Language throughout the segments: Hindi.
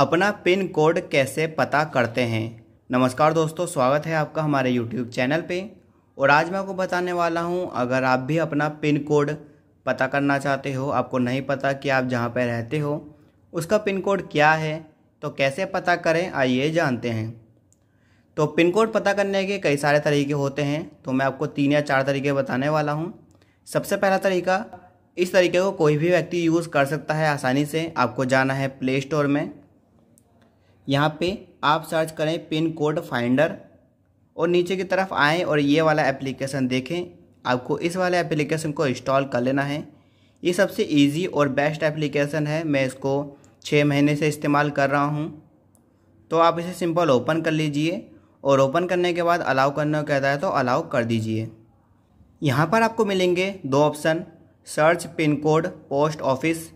अपना पिन कोड कैसे पता करते हैं नमस्कार दोस्तों स्वागत है आपका हमारे यूट्यूब चैनल पे और आज मैं आपको बताने वाला हूँ अगर आप भी अपना पिन कोड पता करना चाहते हो आपको नहीं पता कि आप जहाँ पर रहते हो उसका पिन कोड क्या है तो कैसे पता करें आइए जानते हैं तो पिन कोड पता करने के कई सारे तरीके होते हैं तो मैं आपको तीन या चार तरीके बताने वाला हूँ सबसे पहला तरीका इस तरीके को कोई भी व्यक्ति यूज़ कर सकता है आसानी से आपको जाना है प्ले स्टोर में यहाँ पे आप सर्च करें पिन कोड फाइंडर और नीचे की तरफ आएँ और ये वाला एप्लीकेशन देखें आपको इस वाले एप्लीकेशन को इंस्टॉल कर लेना है ये सबसे इजी और बेस्ट एप्लीकेशन है मैं इसको छः महीने से इस्तेमाल कर रहा हूँ तो आप इसे सिंपल ओपन कर लीजिए और ओपन करने के बाद अलाउ करना कहता है तो अलाउ कर दीजिए यहाँ पर आपको मिलेंगे दो option search pin code post office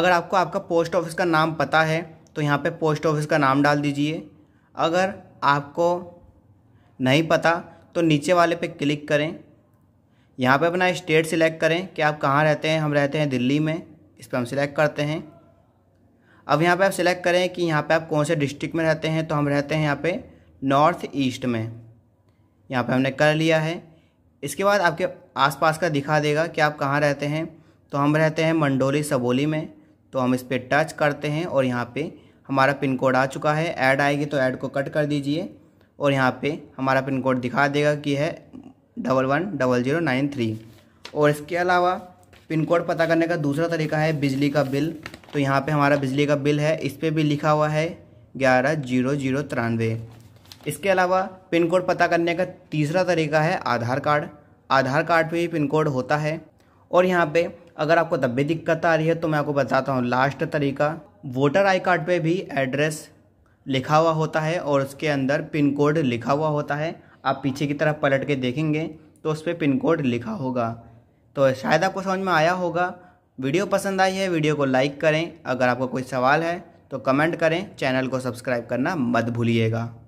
अगर आपको आपका पोस्ट ऑफिस का नाम पता है तो यहाँ पे पोस्ट ऑफिस का नाम डाल दीजिए अगर आपको नहीं पता तो नीचे वाले पे क्लिक करें यहाँ पे अपना स्टेट सिलेक्ट करें कि आप कहाँ रहते हैं हम रहते हैं दिल्ली में इस पर हम सिलेक्ट करते हैं अब यहाँ पे आप सिलेक्ट करें कि यहाँ पे आप कौन से डिस्ट्रिक्ट में रहते हैं तो हम रहते हैं यहाँ पे नॉर्थ ईस्ट में यहाँ पे हमने कर लिया है इसके बाद आपके आसपास का दिखा देगा कि आप कहाँ रहते हैं तो हम रहते हैं मंडोली सबोली में तो हम इस पर टच करते हैं और यहाँ पे हमारा पिन कोड आ चुका है ऐड आएगी तो ऐड को कट कर दीजिए और यहाँ पे हमारा पिन कोड दिखा देगा कि है double one double zero nine three और इसके अलावा पिन कोड पता करने का दूसरा तरीका है बिजली का बिल तो यहाँ पे हमारा बिजली का बिल है इस पर भी लिखा हुआ है ग्यारह जीरो जीरो तिरानवे इसके अलावा पिन कोड पता करने का तीसरा तरीका है आधार कार्ड आधार कार्ड पर ही पिन कोड होता है और यहाँ पर अगर आपको तब भी दिक्कत आ रही है तो मैं आपको बताता हूँ लास्ट तरीका वोटर आई कार्ड पे भी एड्रेस लिखा हुआ होता है और उसके अंदर पिन कोड लिखा हुआ होता है आप पीछे की तरफ पलट के देखेंगे तो उस पर पिन कोड लिखा होगा तो शायद आपको समझ में आया होगा वीडियो पसंद आई है वीडियो को लाइक करें अगर आपका कोई सवाल है तो कमेंट करें चैनल को सब्सक्राइब करना मत भूलिएगा